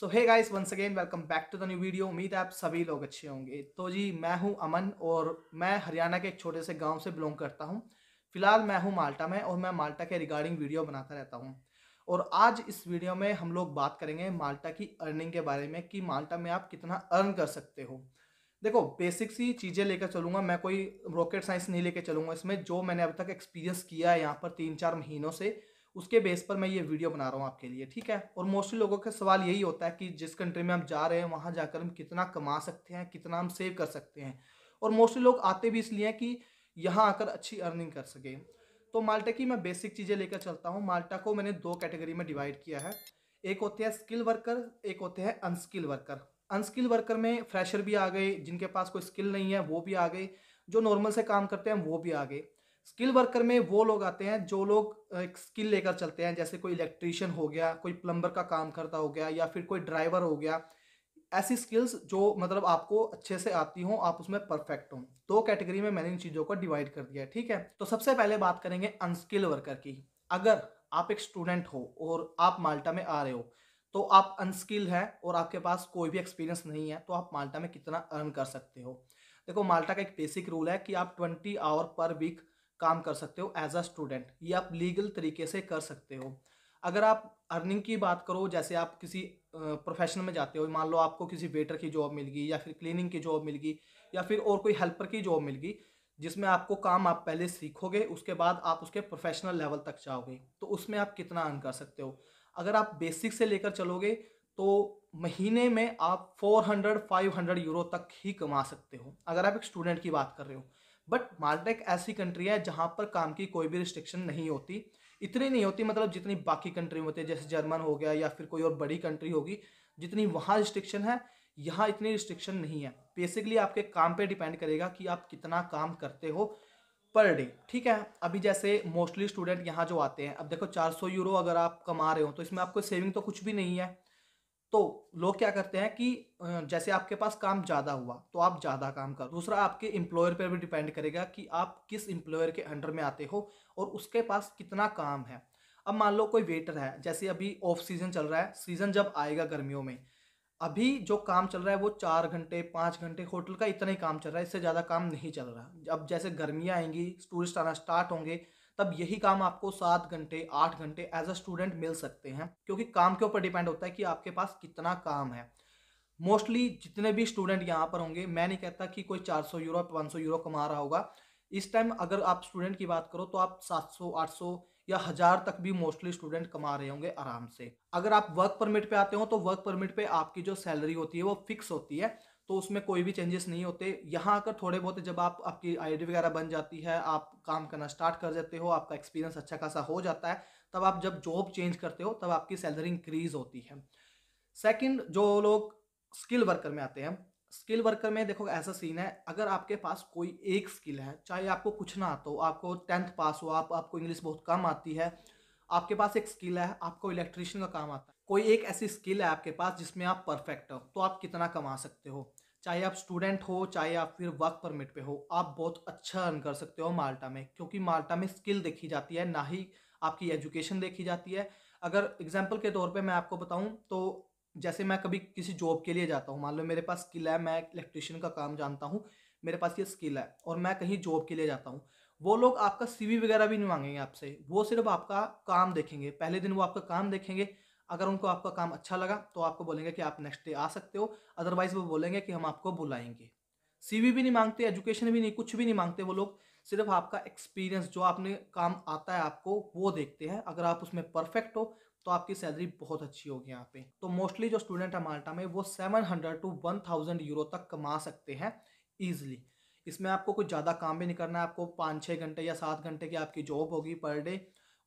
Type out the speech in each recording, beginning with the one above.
so hey guys once again welcome back to the new video उम्मीद है आप सभी लोग अच्छे होंगे तो जी मैं हूं अमन और मैं हरियाणा के एक छोटे से गांव से बिलोंग करता हूं फिलहाल मैं हूं माल्टा में और मैं माल्टा के रिगार्डिंग वीडियो बनाता रहता हूं और आज इस वीडियो में हम लोग बात करेंगे माल्टा की अर्निंग के बारे में कि माल्टा में आप कितना अर्न कर सकते हो देखो बेसिक सी चीज़ें लेकर चलूँगा मैं कोई रॉकेट साइंस नहीं लेकर चलूँगा इसमें जो मैंने अब तक एक्सपीरियंस किया है यहाँ पर तीन चार महीनों से उसके बेस पर मैं ये वीडियो बना रहा हूँ आपके लिए ठीक है और मोस्टली लोगों का सवाल यही होता है कि जिस कंट्री में हम जा रहे हैं वहाँ जाकर हम कितना कमा सकते हैं कितना हम सेव कर सकते हैं और मोस्टली लोग आते भी इसलिए हैं कि यहाँ आकर अच्छी अर्निंग कर सकें तो माल्टा की मैं बेसिक चीज़ें लेकर चलता हूँ माल्टा को मैंने दो कैटेगरी में डिवाइड किया है एक होते हैं स्किल वर्कर एक होते हैं अनस्किल वर्कर अनस्किल वर्कर में फ्रेशर भी आ गए जिनके पास कोई स्किल नहीं है वो भी आ गए जो नॉर्मल से काम करते हैं वो भी आ गए स्किल वर्कर में वो लोग आते हैं जो लोग एक स्किल लेकर चलते हैं जैसे कोई इलेक्ट्रीशियन हो गया कोई प्लम्बर का काम करता हो गया या फिर कोई ड्राइवर हो गया ऐसी स्किल्स जो मतलब आपको अच्छे से आती हो आप उसमें परफेक्ट हो दो कैटेगरी में मैंने इन चीज़ों को डिवाइड कर दिया है ठीक है तो सबसे पहले बात करेंगे अनस्किल वर्कर की अगर आप एक स्टूडेंट हो और आप माल्टा में आ रहे हो तो आप अनस्किल हैं और आपके पास कोई भी एक्सपीरियंस नहीं है तो आप माल्टा में कितना अर्न कर सकते हो देखो माल्टा का एक बेसिक रूल है कि आप ट्वेंटी आवर पर वीक काम कर सकते हो एज अ स्टूडेंट ये आप लीगल तरीके से कर सकते हो अगर आप अर्निंग की बात करो जैसे आप किसी प्रोफेशन में जाते हो मान लो आपको किसी वेटर की जॉब मिल गई या फिर क्लीनिंग की जॉब मिल गई या फिर और कोई हेल्पर की जॉब मिल गई जिसमें आपको काम आप पहले सीखोगे उसके बाद आप उसके प्रोफेशनल लेवल तक जाओगे तो उसमें आप कितना अर्न कर सकते हो अगर आप बेसिक से लेकर चलोगे तो महीने में आप 400 500 यूरो तक ही कमा सकते हो अगर आप एक स्टूडेंट की बात कर रहे हो बट माल्टा ऐसी कंट्री है जहाँ पर काम की कोई भी रिस्ट्रिक्शन नहीं होती इतनी नहीं होती मतलब जितनी बाकी कंट्री होती है जैसे जर्मन हो गया या फिर कोई और बड़ी कंट्री होगी जितनी वहाँ रिस्ट्रिक्शन है यहाँ इतनी रिस्ट्रिक्शन नहीं है बेसिकली आपके काम पे डिपेंड करेगा कि आप कितना काम करते हो पर डे ठीक है अभी जैसे मोस्टली स्टूडेंट यहाँ जो आते हैं अब देखो 400 यूरो अगर आप कमा रहे हो तो इसमें आपको सेविंग तो कुछ भी नहीं है तो लोग क्या करते हैं कि जैसे आपके पास काम ज़्यादा हुआ तो आप ज़्यादा काम करो दूसरा आपके एम्प्लॉयर पर भी डिपेंड करेगा कि आप किस एम्प्लॉयर के अंडर में आते हो और उसके पास कितना काम है अब मान लो कोई वेटर है जैसे अभी ऑफ सीज़न चल रहा है सीज़न जब आएगा गर्मियों में अभी जो काम चल रहा है वो चार घंटे पाँच घंटे होटल का इतना ही काम चल रहा है इससे ज़्यादा काम नहीं चल रहा अब जैसे गर्मियाँ आएंगी टूरिस्ट आना स्टार्ट होंगे तब यही काम आपको सात घंटे आठ घंटे एज अ स्टूडेंट मिल सकते हैं क्योंकि काम के ऊपर डिपेंड होता है कि आपके पास कितना काम है मोस्टली जितने भी स्टूडेंट यहाँ पर होंगे मैं नहीं कहता कि कोई 400 यूरो 500 यूरो कमा रहा होगा इस टाइम अगर आप स्टूडेंट की बात करो तो आप 700 800 या हज़ार तक भी मोस्टली स्टूडेंट कमा रहे होंगे आराम से अगर आप वर्क परमिट पे आते हो तो वर्क परमिट पे आपकी जो सैलरी होती है वो फिक्स होती है तो उसमें कोई भी चेंजेस नहीं होते यहाँ आकर थोड़े बहुत जब आप आपकी आई वगैरह बन जाती है आप काम करना स्टार्ट कर देते हो आपका एक्सपीरियंस अच्छा खासा हो जाता है तब आप जब जॉब चेंज करते हो तब आपकी सैलरी इंक्रीज होती है सेकंड जो लोग स्किल वर्कर में आते हैं स्किल वर्कर में देखो ऐसा सीन है अगर आपके पास कोई एक स्किल है चाहे आपको कुछ ना आता हो आपको टेंथ पास हो आप आपको इंग्लिश बहुत कम आती है आपके पास एक स्किल है आपको इलेक्ट्रिशियन का काम आता है कोई एक ऐसी स्किल है आपके पास जिसमें आप परफेक्ट हो तो आप कितना कमा सकते हो चाहे आप स्टूडेंट हो चाहे आप फिर वर्क परमिट पे हो आप बहुत अच्छा अर्न कर सकते हो माल्टा में क्योंकि माल्टा में स्किल देखी जाती है ना ही आपकी एजुकेशन देखी जाती है अगर एग्जाम्पल के तौर पर मैं आपको बताऊँ तो जैसे मैं कभी किसी जॉब के लिए जाता हूँ मान लो मेरे पास स्किल है मैं इलेक्ट्रिशियन का काम जानता हूँ मेरे पास ये स्किल है और मैं कहीं जॉब के लिए जाता हूँ वो लोग आपका सीवी वगैरह भी नहीं मांगेंगे आपसे वो सिर्फ आपका काम देखेंगे पहले दिन वो आपका काम देखेंगे अगर उनको आपका काम अच्छा लगा तो आपको बोलेंगे कि आप नेक्स्ट डे आ सकते हो अदरवाइज वो बोलेंगे कि हम आपको बुलाएंगे सी भी नहीं मांगते एजुकेशन भी नहीं कुछ भी नहीं मांगते वो लोग सिर्फ आपका एक्सपीरियंस जो आपने काम आता है आपको वो देखते हैं अगर आप उसमें परफेक्ट हो तो आपकी सैलरी बहुत अच्छी होगी यहाँ पे तो मोस्टली जो स्टूडेंट है माल्टा में वो seven hundred to one thousand euro तक कमा सकते हैं ईजिली इसमें आपको कुछ ज़्यादा काम भी नहीं करना है आपको पाँच छः घंटे या सात घंटे की आपकी जॉब होगी पर डे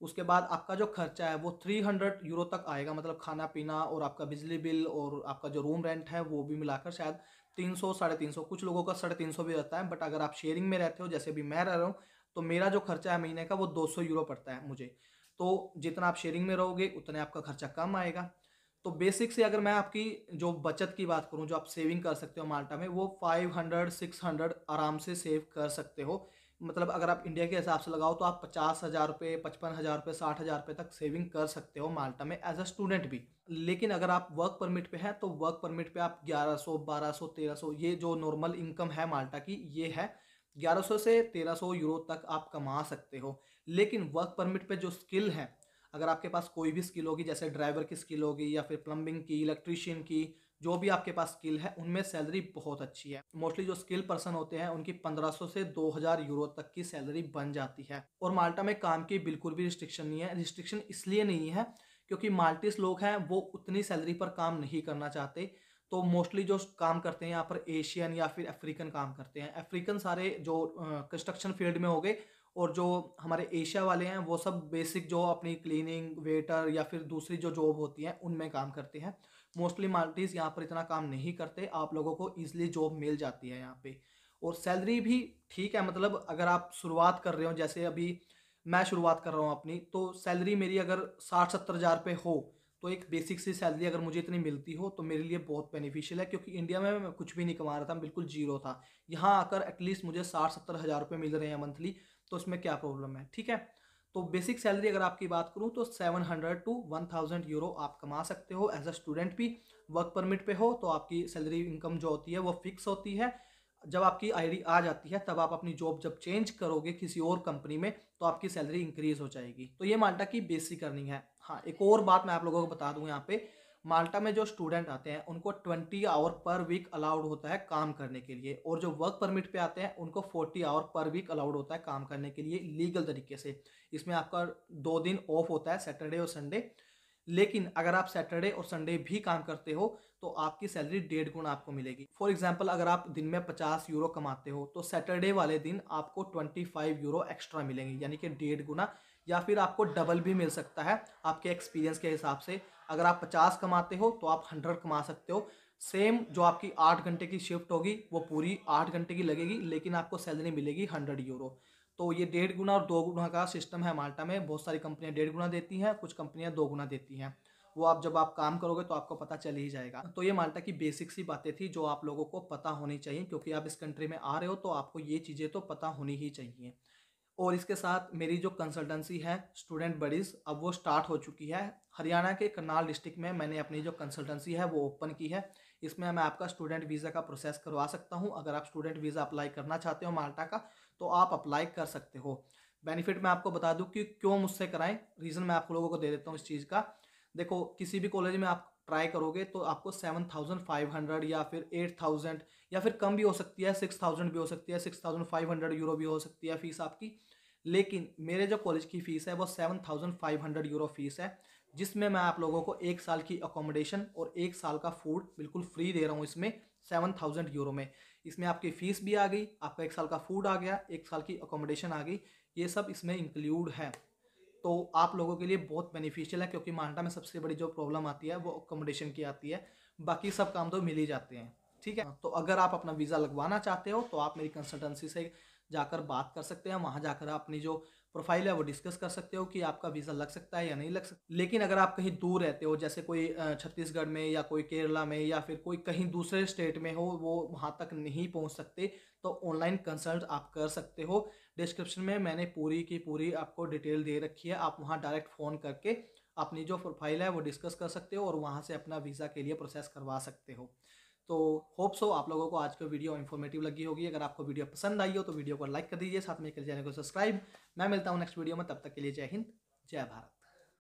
उसके बाद आपका जो खर्चा है वो थ्री हंड्रेड यूरो तक आएगा मतलब खाना पीना और आपका बिजली बिल और आपका जो रूम रेंट है वो भी मिलाकर शायद तीन सौ साढ़े तीन सौ कुछ लोगों का साढ़े तीन सौ भी रहता है बट अगर आप शेयरिंग में रहते हो जैसे भी मैं रह रहा हूँ तो मेरा जो खर्चा है महीने का वो दो सौ यूरो पड़ता है मुझे तो जितना आप शेयरिंग में रहोगे उतने आपका खर्चा कम आएगा तो बेसिक से अगर मैं आपकी जो बचत की बात करूं जो आप सेविंग कर सकते हो माल्टा में वो फाइव हंड्रेड सिक्स हंड्रेड आराम से सेव कर सकते हो मतलब अगर आप इंडिया के हिसाब से लगाओ तो आप पचास हज़ार रुपये पचपन हज़ार रुपये साठ हज़ार रुपये तक सेविंग कर सकते हो माल्टा में एज अ स्टूडेंट भी लेकिन अगर आप वर्क परमिट पे हैं तो वर्क परमिट पे आप ग्यारह सौ बारह सौ तेरह सौ ये जो नॉर्मल इनकम है माल्टा की ये है ग्यारह सौ से तेरह सौ यूरो तक आप कमा सकते हो लेकिन वर्क परमिट पर जो स्किल है अगर आपके पास कोई भी स्किल होगी जैसे ड्राइवर की स्किल होगी या फिर प्लम्बिंग की इलेक्ट्रीशियन की जो भी आपके पास स्किल है उनमें सैलरी बहुत अच्छी है मोस्टली जो स्किल पर्सन होते हैं उनकी 1500 से 2000 यूरो तक की सैलरी बन जाती है और माल्टा में काम की बिल्कुल भी रिस्ट्रिक्शन नहीं है रिस्ट्रिक्शन इसलिए नहीं है क्योंकि माल्टिस लोग हैं वो उतनी सैलरी पर काम नहीं करना चाहते तो मोस्टली जो काम करते हैं यहाँ पर एशियन या फिर अफ्रीकन काम करते हैं अफ्रीकन सारे जो कंस्ट्रक्शन फील्ड में हो गए और जो हमारे एशिया वाले हैं वो सब बेसिक जो अपनी क्लीनिंग वेटर या फिर दूसरी जो जॉब होती है उनमें काम करते हैं मोस्टली माल्टीज यहाँ पर इतना काम नहीं करते आप लोगों को ईजिली जॉब मिल जाती है यहाँ पे और सैलरी भी ठीक है मतलब अगर आप शुरुआत कर रहे हो जैसे अभी मैं शुरुआत कर रहा हूँ अपनी तो सैलरी मेरी अगर साठ सत्तर हज़ार रुपये हो तो एक बेसिक सी सैलरी अगर मुझे इतनी मिलती हो तो मेरे लिए बहुत बेनिफिशियल है क्योंकि इंडिया में मैं कुछ भी नहीं कमा रहा था बिल्कुल जीरो था यहाँ आकर एटलीस्ट मुझे साठ सत्तर हज़ार रुपये मिल रहे हैं मंथली तो उसमें क्या प्रॉब्लम है ठीक है तो बेसिक सैलरी अगर आपकी बात करूँ तो 700 टू 1000 यूरो आप कमा सकते हो एज अ स्टूडेंट भी वर्क परमिट पे हो तो आपकी सैलरी इनकम जो होती है वो फिक्स होती है जब आपकी आईडी आ जाती है तब आप अपनी जॉब जब चेंज करोगे किसी और कंपनी में तो आपकी सैलरी इंक्रीज हो जाएगी तो ये माल्टा की बेसिक अर्निंग है हाँ एक और बात मैं आप लोगों को बता दूँ यहाँ पे माल्टा में जो स्टूडेंट आते हैं उनको twenty hour per week allowed होता है काम करने के लिए और जो वर्क परमिट पे आते हैं उनको forty hour per week allowed होता है काम करने के लिए लीगल तरीके से इसमें आपका दो दिन ऑफ होता है सैटरडे और संडे लेकिन अगर आप सैटरडे और संडे भी काम करते हो तो आपकी सैलरी डेढ़ गुना आपको मिलेगी फॉर एग्जाम्पल अगर आप दिन में पचास यूरो कमाते हो तो सैटरडे वाले दिन आपको ट्वेंटी फाइव यूरो एक्स्ट्रा मिलेंगे यानी कि डेढ़ गुना या फिर आपको डबल भी मिल सकता है आपके एक्सपीरियंस के हिसाब से अगर आप पचास कमाते हो तो आप हंड्रेड कमा सकते हो सेम जो आपकी आठ घंटे की शिफ्ट होगी वो पूरी आठ घंटे की लगेगी लेकिन आपको सैलरी मिलेगी हंड्रेड यूरो तो ये डेढ़ गुना और दो गुना का सिस्टम है माल्टा में बहुत सारी कंपनियां डेढ़ गुना देती हैं कुछ कंपनियां दो गुना देती हैं वो आप जब आप काम करोगे तो आपको पता चल ही जाएगा तो ये माल्टा की बेसिक सी बातें थी जो आप लोगों को पता होनी चाहिए क्योंकि आप इस कंट्री में आ रहे हो तो आपको ये चीज़ें तो पता होनी ही चाहिए और इसके साथ मेरी जो कंसल्टेंसी है स्टूडेंट बडीज़ अब वो स्टार्ट हो चुकी है हरियाणा के करनाल डिस्ट्रिक्ट में मैंने अपनी जो कंसल्टेंसी है वो ओपन की है इसमें मैं आपका स्टूडेंट वीज़ा का प्रोसेस करवा सकता हूँ अगर आप स्टूडेंट वीज़ा अप्लाई करना चाहते हो माल्टा का तो आप अप्लाई कर सकते हो बेनिफिट मैं आपको बता दूँ कि क्यों मुझसे कराएं रीज़न मैं आप लोगों को दे देता हूँ इस चीज़ का देखो किसी भी कॉलेज में आप ट्राई करोगे तो आपको सेवन थाउजेंड फाइव हंड्रेड या फिर एट थाउजेंड या फिर कम भी हो सकती है सिक्स थाउजेंड भी हो सकती है six thousand five hundred euro भी हो सकती है फ़ीस आपकी लेकिन मेरे जो कॉलेज की फ़ीस है वो seven thousand five hundred euro fees है जिसमें मैं आप लोगों को एक साल की अकोमोडेशन और एक साल का फूड बिल्कुल फ्री दे रहा हूँ इसमें सेवन थाउजेंड यूरो में इसमें आपकी फ़ीस भी आ गई आपका एक साल का फूड आ गया एक साल की अकोमोडेशन आ गई ये सब इसमें इंक्लूड है तो आप लोगों के लिए बहुत बेनिफिशियल है क्योंकि माल्टा में सबसे बड़ी जो प्रॉब्लम आती है वो अकोमोडेशन की आती है बाकी सब काम तो मिल ही जाते हैं ठीक है तो अगर आप अपना वीज़ा लगवाना चाहते हो तो आप मेरी कंसल्टेंसी से जाकर बात कर सकते हैं वहाँ जाकर आप अपनी जो प्रोफाइल है वो डिस्कस कर सकते हो कि आपका वीज़ा लग सकता है या नहीं लग सकता लेकिन अगर आप कहीं दूर रहते हो जैसे कोई छत्तीसगढ़ में या कोई केरला में या फिर कोई कहीं दूसरे स्टेट में हो वो वहाँ तक नहीं पहुँच सकते तो ऑनलाइन कंसल्ट आप कर सकते हो डिस्क्रिप्शन में मैंने पूरी की पूरी आपको डिटेल दे रखी है आप वहाँ डायरेक्ट फ़ोन करके अपनी जो प्रोफाइल है वो डिस्कस कर सकते हो और वहाँ से अपना वीज़ा के लिए प्रोसेस करवा सकते हो तो होप सो आप लोगों को आज का वीडियो इन्फॉर्मेटिव लगी होगी अगर आपको वीडियो पसंद आई हो तो वीडियो को लाइक कर दीजिए साथ में चैनल को सब्सक्राइब मैं मिलता हूँ नेक्स्ट वीडियो में तब तक के लिए जय हिंद जय भारत